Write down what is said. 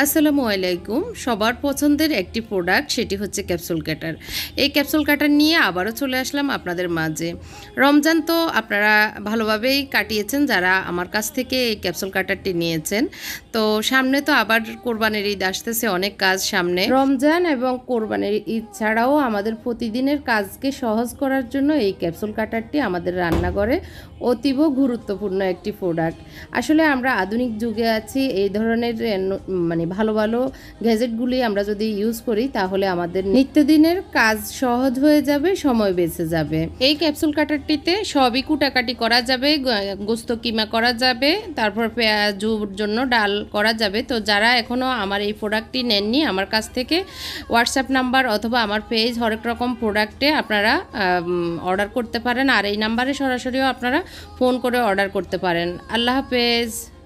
আসসালামু আলাইকুম সবার পছন্দের একটি প্রোডাক্ট সেটি হচ্ছে ক্যাপসুল কাটার এই ক্যাপসুল কাটার নিয়ে আবারও চলে আসলাম আপনাদের মাঝে রমজান তো আপনারা ভালোভাবেই কাটিয়েছেন যারা আমার কাছ থেকে এই ক্যাপসুল কাটারটি নিয়েছেন তো সামনে তো আবার কোরবানির ঈদ আসতেছে অনেক কাজ সামনে রমজান এবং কোরবানের ঈদ ছাড়াও আমাদের প্রতিদিনের কাজকে সহজ করার জন্য এই ক্যাপসুল কাটারটি আমাদের রান্নাঘরে অতীব গুরুত্বপূর্ণ একটি প্রোডাক্ট আসলে আমরা আধুনিক যুগে আছি এই ধরনের মানে মানে ভালো ভালো গ্যাজেটগুলি আমরা যদি ইউজ করি তাহলে আমাদের নিত্যদিনের কাজ সহজ হয়ে যাবে সময় বেঁচে যাবে এই ক্যাপসুল কাটারটিতে সবই কুটাকাটি করা যাবে গোস্ত কিমা করা যাবে তারপর পেঁয়াজুর জন্য ডাল করা যাবে তো যারা এখনও আমার এই প্রোডাক্টটি নেননি আমার কাছ থেকে হোয়াটসঅ্যাপ নাম্বার অথবা আমার পেজ হরেক রকম প্রোডাক্টে আপনারা অর্ডার করতে পারেন আর এই নাম্বারে সরাসরিও আপনারা ফোন করে অর্ডার করতে পারেন আল্লাহ হাফেজ